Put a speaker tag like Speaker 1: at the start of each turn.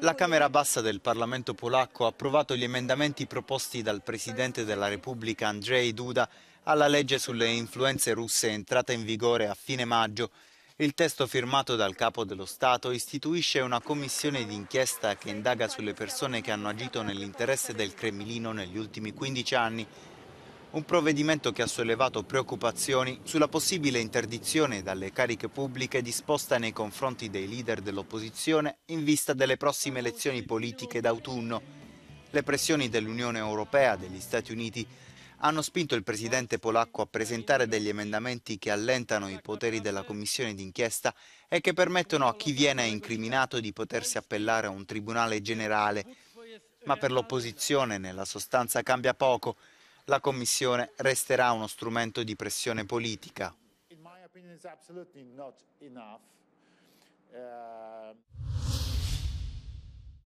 Speaker 1: La Camera Bassa del Parlamento polacco ha approvato gli emendamenti proposti dal Presidente della Repubblica Andrzej Duda alla legge sulle influenze russe entrata in vigore a fine maggio. Il testo firmato dal Capo dello Stato istituisce una commissione d'inchiesta che indaga sulle persone che hanno agito nell'interesse del Cremlino negli ultimi 15 anni un provvedimento che ha sollevato preoccupazioni sulla possibile interdizione dalle cariche pubbliche disposta nei confronti dei leader dell'opposizione in vista delle prossime elezioni politiche d'autunno. Le pressioni dell'Unione Europea, e degli Stati Uniti, hanno spinto il presidente polacco a presentare degli emendamenti che allentano i poteri della commissione d'inchiesta e che permettono a chi viene incriminato di potersi appellare a un tribunale generale. Ma per l'opposizione nella sostanza cambia poco la Commissione resterà uno strumento di pressione politica.
Speaker 2: In